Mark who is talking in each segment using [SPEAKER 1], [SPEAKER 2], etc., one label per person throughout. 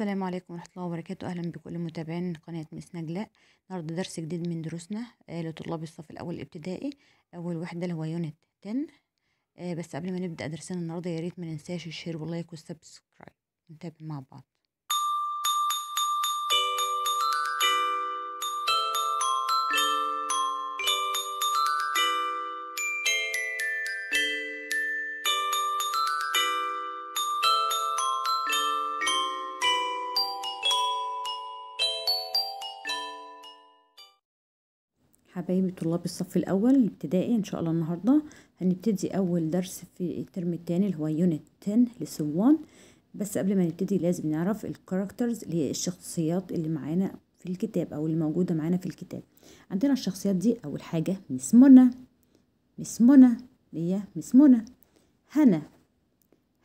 [SPEAKER 1] السلام عليكم ورحمة الله وبركاته أهلا بكل متابعين قناة ميس نجلاء النهاردة درس جديد من دروسنا آه، لطلاب الصف الأول الابتدائي أول وحدة اللي هو يونت 10 آه، بس قبل ما نبدأ درسنا النهاردة يا ريت ما ننساش الشير واللايك والسبسكرايب نتابع مع بعض حبايبي طلاب الصف الاول الابتدائي ان شاء الله النهارده هنبتدي اول درس في الترم الثاني اللي هو يونت 10 لسون 1 بس قبل ما نبتدي لازم نعرف الكاركترز اللي هي الشخصيات اللي معانا في الكتاب او اللي موجوده معانا في الكتاب عندنا الشخصيات دي اول حاجه مس منى مس منى هي مس منى هنا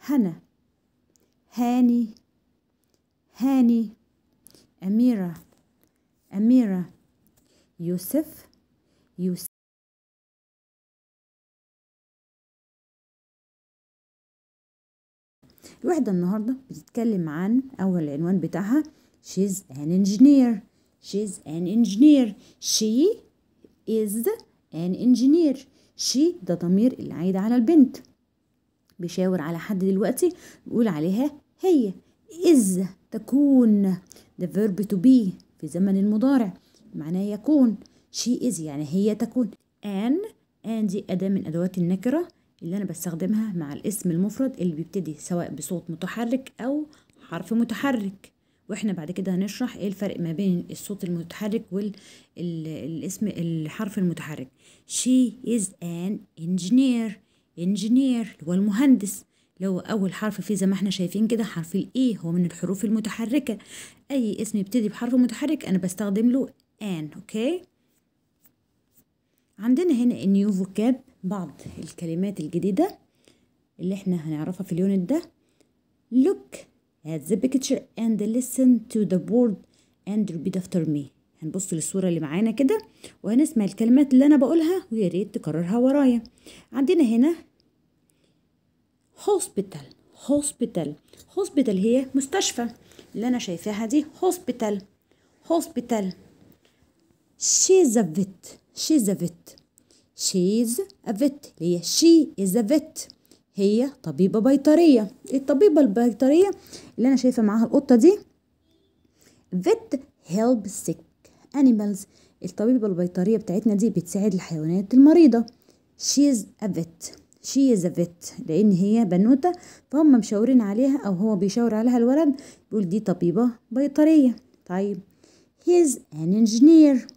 [SPEAKER 1] هنا هاني هاني اميره اميره يوسف يوسف الوحدة النهاردة بتتكلم عن أول عنوان بتاعها she's an engineer she's an engineer she is an engineer she ده ضمير اللي عايد على البنت بيشاور على حد دلوقتي بيقول عليها هي is تكون the verb to be في زمن المضارع معناه يكون she is يعني هي تكون an an دي أداة من أدوات النكرة اللي أنا بستخدمها مع الاسم المفرد اللي بيبتدي سواء بصوت متحرك أو حرف متحرك واحنا بعد كده هنشرح ايه الفرق ما بين الصوت المتحرك والاسم الحرف المتحرك she is an engineer engineer هو المهندس اللي هو اول حرف فيه زي ما احنا شايفين كده حرف الاي e، هو من الحروف المتحركه اي اسم يبتدي بحرف متحرك انا بستخدم له an اوكي okay? عندنا هنا النيو فوكاب بعض الكلمات الجديدة اللي احنا هنعرفها في اليونت ده look at the picture and listen to the word and repeat after me هنبص للصورة اللي معانا كده وهنسمع الكلمات اللي أنا بقولها ويا ريت تكررها ورايا عندنا هنا hospital hospital hospital هي مستشفى اللي أنا شايفاها دي hospital hospital she's a vet she's a vet she's a vet اللي هي she is a vet هي طبيبة بيطرية الطبيبة البيطرية اللي أنا شايفة معاها القطة دي vet help sick animals الطبيبة البيطرية بتاعتنا دي بتساعد الحيوانات المريضة she is a vet لان هي بنوته فهم مشاورين عليها او هو بيشاور عليها الولد بيقول دي طبيبه بيطريه طيب هيز ان انجينير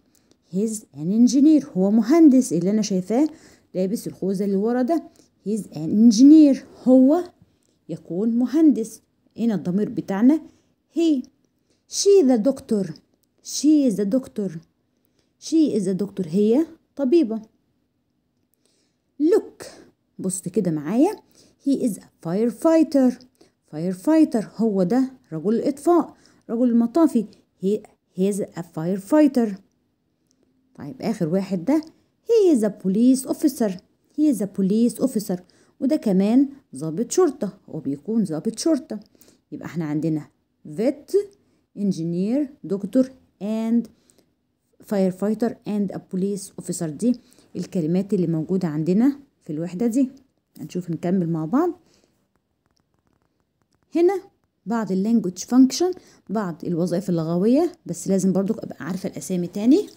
[SPEAKER 1] هيز ان انجينير هو مهندس اللي انا شايفاه لابس الخوذه اللي ورا ده هيز ان انجينير هو يكون مهندس هنا الضمير بتاعنا هي شي ذا دكتور شي از ذا دكتور شي از ذا دكتور هي طبيبه لوك بص كده معايا هي از فاير فايتر فاير فايتر هو ده رجل الاطفاء رجل المطافي هي هيز ا فاير فايتر طيب آخر واحد ده هي ذا بوليس أوفيسر هي ذا بوليس أوفيسر وده كمان ظابط شرطة هو بيكون ظابط شرطة يبقى احنا عندنا فيت انجينير دكتور اند فاير فايتر اند بوليس اوفيسر دي الكلمات اللي موجودة عندنا في الوحدة دي هنشوف نكمل مع بعض هنا بعض اللانجوج فانكشن بعض الوظائف اللغوية بس لازم برضو ابقى عارفة الاسامي تاني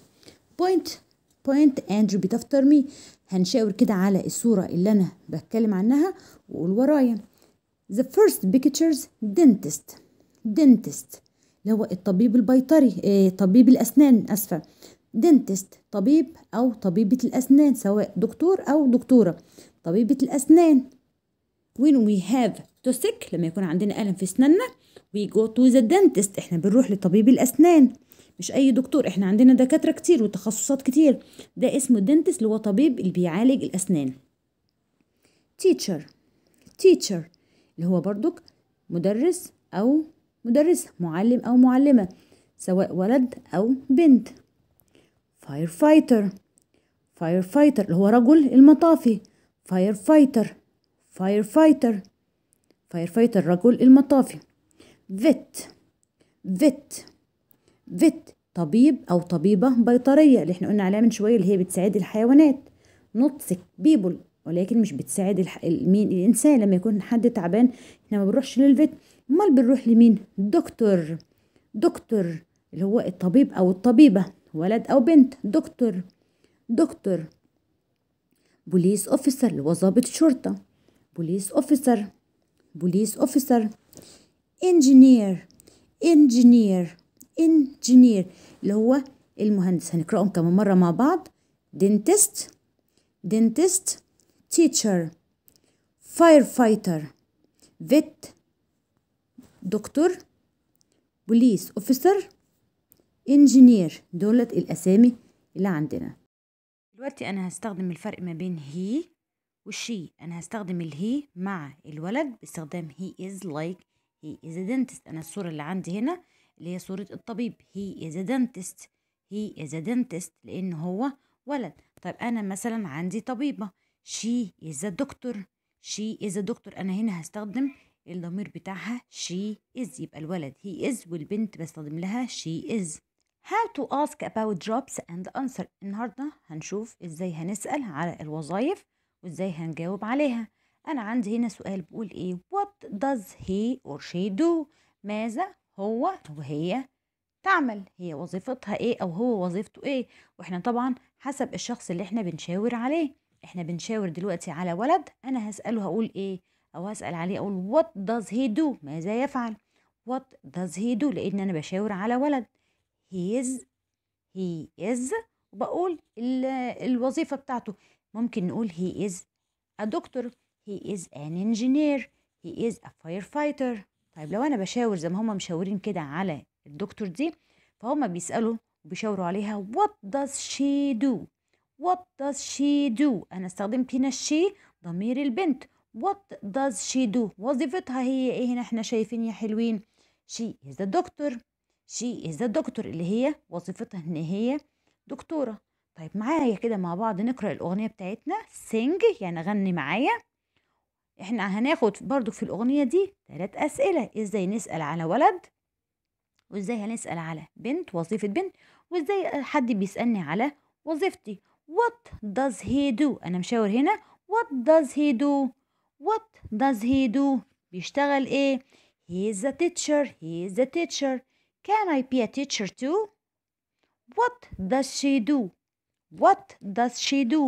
[SPEAKER 1] بوينت بوينت اندرو ريبيت مي هنشاور كده على الصورة اللي أنا بتكلم عنها وقول ورايا the first pictures dentist dentist اللي هو الطبيب البيطري إيه طبيب الأسنان أسفة dentist طبيب أو طبيبة الأسنان سواء دكتور أو دكتورة طبيبة الأسنان when we have to sick لما يكون عندنا ألم في أسناننا we go to the dentist إحنا بنروح لطبيب الأسنان مش اي دكتور احنا عندنا دكاتره كتير وتخصصات كتير ده اسمه دنتس اللي هو طبيب اللي بيعالج الاسنان تيتشر تيتشر اللي هو برضك مدرس او مدرسه معلم او معلمه سواء ولد او بنت فاير فايتر فاير فايتر اللي هو رجل المطافي فاير فايتر فاير فايتر فاير فايتر رجل المطافي فيت فيت فيت طبيب أو طبيبة بيطرية اللي احنا قلنا عليها من شوية اللي هي بتساعد الحيوانات نوتسك بيبل ولكن مش بتساعد الح... مين الإنسان لما يكون حد تعبان احنا ما بنروحش للفيت أمال بنروح لمين دكتور دكتور اللي هو الطبيب أو الطبيبة ولد أو بنت دكتور دكتور بوليس أوفيسر اللي هو ظابط شرطة بوليس أوفيسر بوليس أوفيسر انجينير انجينير انجينير اللي هو المهندس هنقراهم كمان مرة مع بعض dentist dentist teacher firefighter vet دكتور بوليس اوفيسر انجينير دولت الاسامي اللي عندنا دلوقتي انا هستخدم الفرق ما بين هي والشي انا هستخدم الهي مع الولد باستخدام هي از لايك هي از دنتست انا الصوره اللي عندي هنا اللي هي صورة الطبيب هي از دنتست هي از دنتست لأن هو ولد طيب أنا مثلا عندي طبيبة شي از دكتور شي از دكتور أنا هنا هستخدم الضمير بتاعها شي از يبقى الولد هي از والبنت بستخدم لها شي از How to ask about jobs and answer النهاردة هنشوف ازاي هنسأل على الوظائف وازاي هنجاوب عليها أنا عندي هنا سؤال بقول ايه What does he or she do ماذا هو وهي تعمل هي وظيفتها ايه او هو وظيفته ايه واحنا طبعا حسب الشخص اللي احنا بنشاور عليه احنا بنشاور دلوقتي على ولد انا هساله هقول ايه او هسال عليه اقول what does he do ماذا يفعل what does he do لان انا بشاور على ولد he is he is وبقول الوظيفه بتاعته ممكن نقول he is a doctor he is an engineer he is a firefighter طيب لو انا بشاور زي ما هم مشاورين كده على الدكتور دي فهم بيسالوا وبيشاوروا عليها what does she do what does she do انا استخدمت هنا الشي ضمير البنت what does she do وظيفتها هي ايه هنا احنا شايفين يا حلوين she is a doctor she is a doctor اللي هي وظيفتها ان هي دكتوره طيب معايا كده مع بعض نقرا الاغنيه بتاعتنا sing يعني غني معايا احنا هناخد برضو في الأغنية دي تلات أسئلة ازاي نسأل على ولد وازاي هنسأل على بنت وظيفة بنت وازاي حد بيسألني على وظيفتي what does he do أنا مشاور هنا what does he do what does he do بيشتغل ايه he is a teacher he is a teacher can I be a teacher too what does she do what does she do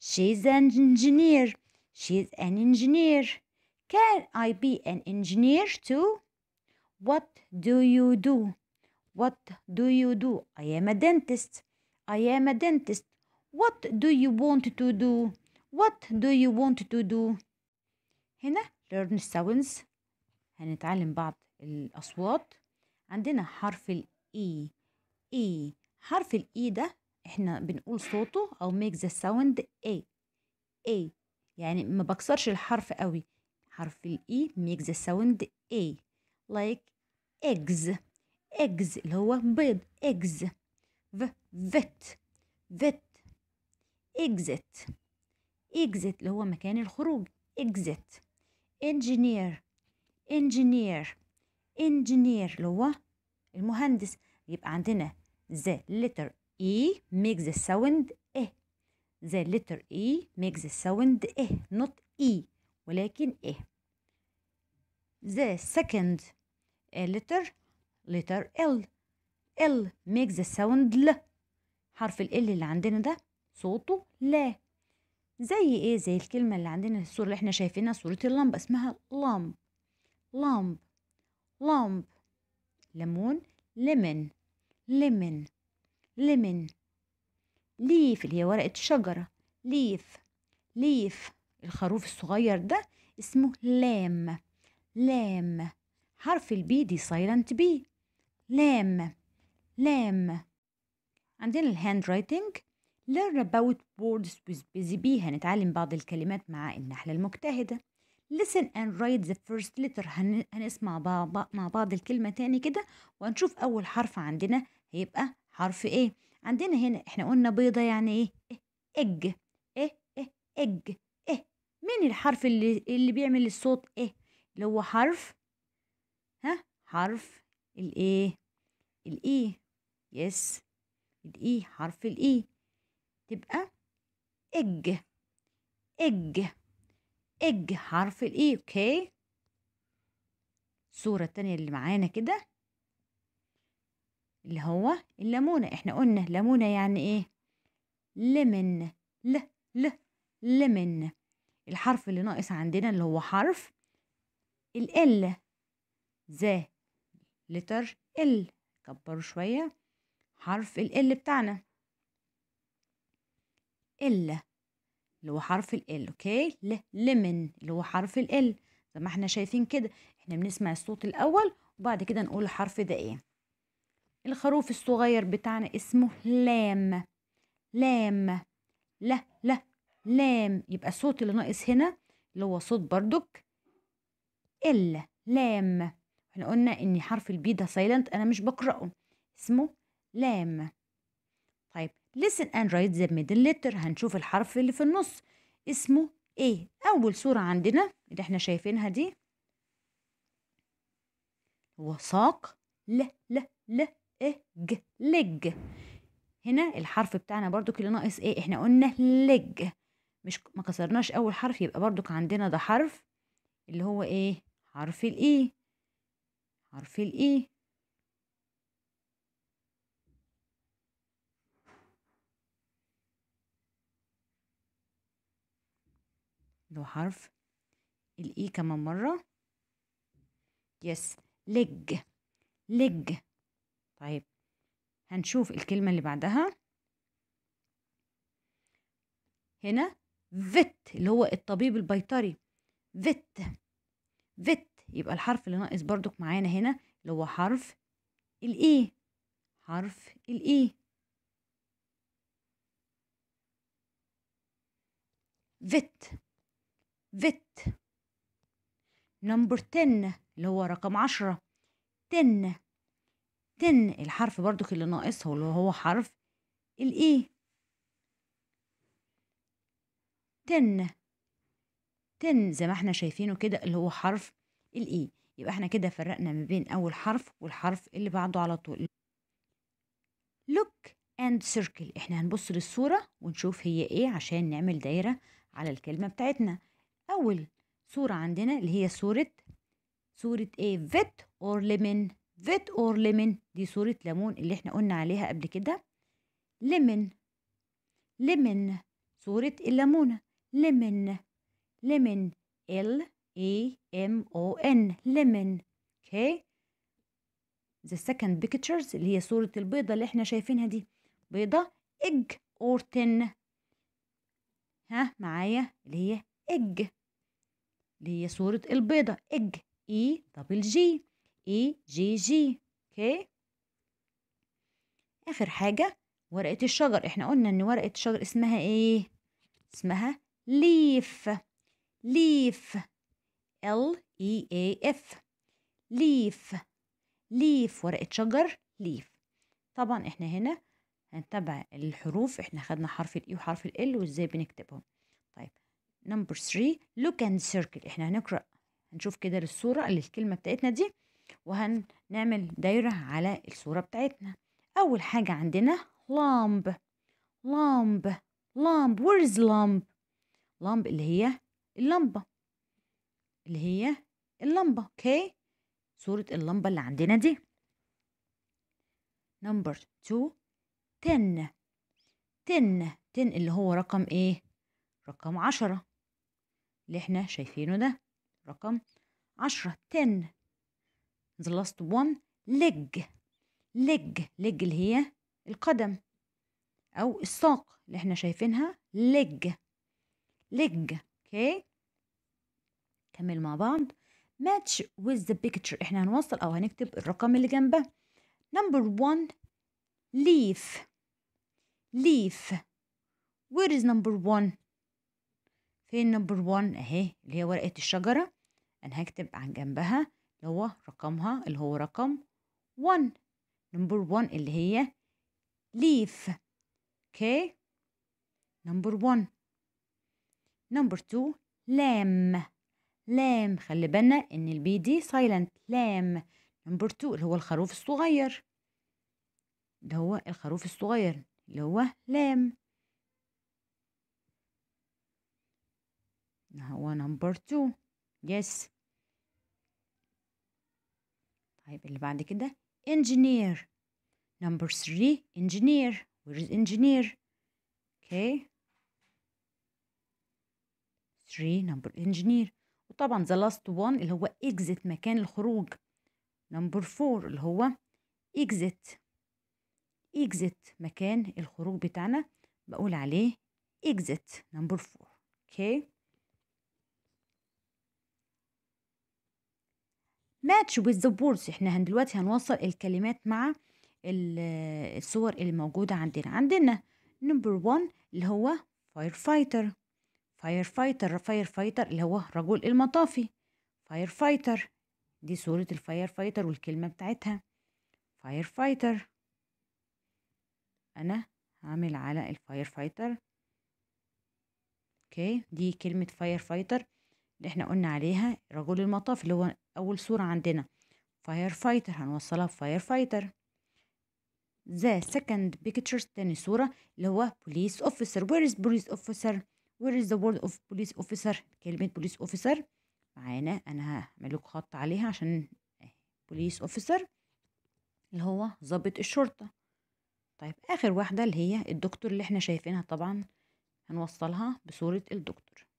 [SPEAKER 1] she's an engineer She is an engineer. Can I be an engineer too? What do you do? What do you do? I am a dentist. I am a dentist. What do you want to do? What do you want to do? هنا learn sounds هنتعلم بعض الأصوات عندنا حرف الـ E E حرف الـ E ده احنا بنقول صوته أو make the sound A A يعني ما بكسرش الحرف قوي حرف الاي ميك ذا ساوند اي لايك اجز اجز اللي هو بيض اجز ف فيت فيت اكزيت اكزيت اللي هو مكان الخروج اكزيت انجينير انجينير انجينير اللي هو المهندس يبقى عندنا ذا letter اي e makes ذا ساوند The letter E makes the sound إه not E ولكن إه The second letter letter L L makes the sound ل حرف ال اللي عندنا ده صوته لا زي ايه زي الكلمة اللي عندنا الصورة اللي احنا شايفينها صورة اللمبة اسمها لامب لامب لامب ليمون ليمون ليمون ليمون ليف اللي هي ورقة شجرة ليف ليف الخروف الصغير ده اسمه لام لام حرف البي دي سايلنت بي لام لام عندنا الهاند رايتنج learn about words with busy bee هنتعلم بعض الكلمات مع النحلة المجتهدة listen and write the first letter هن... هنسمع مع بعض الكلمة تاني كده وهنشوف أول حرف عندنا هيبقى حرف إيه عندنا هنا احنا قلنا بيضة يعني إيه؟, ايه اج ايه ايه اج ايه مين الحرف اللي اللي بيعمل الصوت ايه اللي هو حرف ها حرف الايه الاي يس الاي حرف الاي تبقى اج اج اج حرف الاي اوكي الصورة التانية اللي معانا كده اللي هو الليمونة احنا قلنا ليمونة يعني ايه لمن ل ل لمن الحرف اللي ناقص عندنا اللي هو حرف ال ذا لتر ال كبروا شوية حرف ال ال بتاعنا ال اللي هو حرف ال ال اوكي ل لمن اللي هو حرف ال ال زي ما احنا شايفين كده احنا بنسمع الصوت الاول وبعد كده نقول الحرف ده ايه الخروف الصغير بتاعنا اسمه لام لام لا لا لام يبقى الصوت اللي ناقص هنا اللي هو صوت بردك ال لام احنا قلنا ان حرف البي ده سايلنت انا مش بقرأه اسمه لام طيب listen and write the middle letter هنشوف الحرف اللي في النص اسمه ايه اول صورة عندنا اللي احنا شايفينها دي وساق ل ل ل إج ج لج هنا الحرف بتاعنا برضو كله ناقص ايه احنا قلنا لج مش ما كسرناش اول حرف يبقى برضو عندنا ده حرف اللي هو ايه حرف الاي e. حرف الاي e. اللي هو حرف الاي e كمان مره يس لج لج طيب هنشوف الكلمة اللي بعدها هنا فيت اللي هو الطبيب البيطري فيت فيت يبقى الحرف اللي ناقص بردك معانا هنا اللي هو حرف الاي e. حرف الاي e. فيت فيت نمبر 10 اللي هو رقم عشرة 10 تن الحرف برضو اللي ناقصها واللي هو حرف الايه تن تن زي ما احنا شايفينه كده اللي هو حرف الاي e. يبقى احنا كده فرقنا ما بين اول حرف والحرف اللي بعده على طول لوك اند سيركل احنا هنبص للصورة ونشوف هي ايه عشان نعمل دايرة على الكلمة بتاعتنا اول صورة عندنا اللي هي صورة صورة ايه فيت اور ليمن فيت اور ليمون دي صورة ليمون اللي احنا قلنا عليها قبل كده ليمون ليمون صورة الليمونة ليمون ليمون ال اي ام او ان ليمون اوكي ذا سكند بيكتشرز اللي هي صورة البيضة اللي احنا شايفينها دي بيضة اج اور تن ها معايا اللي هي اج اللي هي صورة البيضة اج اي دبل جي إي جي جي أوكي آخر حاجة ورقة الشجر إحنا قلنا إن ورقة الشجر اسمها إيه؟ اسمها ليف ليف L E A F ليف ليف ورقة شجر ليف طبعا إحنا هنا هنتبع الحروف إحنا خدنا حرف الإي e وحرف ال وإزاي بنكتبهم طيب نمبر 3 لوك اند سيركل إحنا هنقرأ هنشوف كده للصورة للكلمة بتاعتنا دي وهنعمل دايرة على الصورة بتاعتنا أول حاجة عندنا لامب لامب لامب ويرز لامب لامب اللي هي اللمبة اللي هي اللمبة اوكي صورة اللمبة اللي عندنا دي نمبر 2 تن تن تن اللي هو رقم ايه رقم عشرة اللي احنا شايفينه ده رقم عشرة تن the last one leg leg leg اللي هي القدم أو الساق اللي احنا شايفينها leg leg okay كمل مع بعض match with the picture احنا هنوصل أو هنكتب الرقم اللي جنبه number one leaf leaf where is number one فين number one اهي اللي هي ورقة الشجرة أنا هكتب عن جنبها اللي هو رقمها اللي هو رقم 1 نمبر 1 اللي هي ليف اوكي نمبر 1 نمبر 2 لام لام خلي بالنا ان البي دي سايلنت لام نمبر 2 اللي هو الخروف الصغير اللي هو الخروف الصغير اللي هو لام هو نمبر 2 يس طيب اللي بعد كده engineer number three engineer where is engineer okay three number engineer وطبعا the last one اللي هو exit مكان الخروج number four اللي هو exit exit مكان الخروج بتاعنا بقول عليه exit number four okay ماتش وذ ذا words احنا دلوقتي هنوصل الكلمات مع الصور اللي موجودة عندنا عندنا نمبر 1 اللي هو فاير فايتر فاير فايتر فاير فايتر اللي هو رجل المطافي فاير فايتر دي صورة الفاير فايتر والكلمة بتاعتها فاير فايتر أنا هعمل على الفاير فايتر اوكي دي كلمة فاير فايتر اللي احنا قلنا عليها رجل المطافي اللي هو أول صورة عندنا فاير فايتر هنوصلها فاير فايتر ذا سكند بيكتشر تاني صورة اللي هو بوليس اوفيسر وير از بوليس اوفيسر وير از ذا وورد اوف بوليس اوفيسر كلمة بوليس اوفيسر معانا أنا هعمل لكم خط عليها عشان بوليس اوفيسر اللي هو ضابط الشرطة طيب آخر واحدة اللي هي الدكتور اللي احنا شايفينها طبعا هنوصلها بصورة الدكتور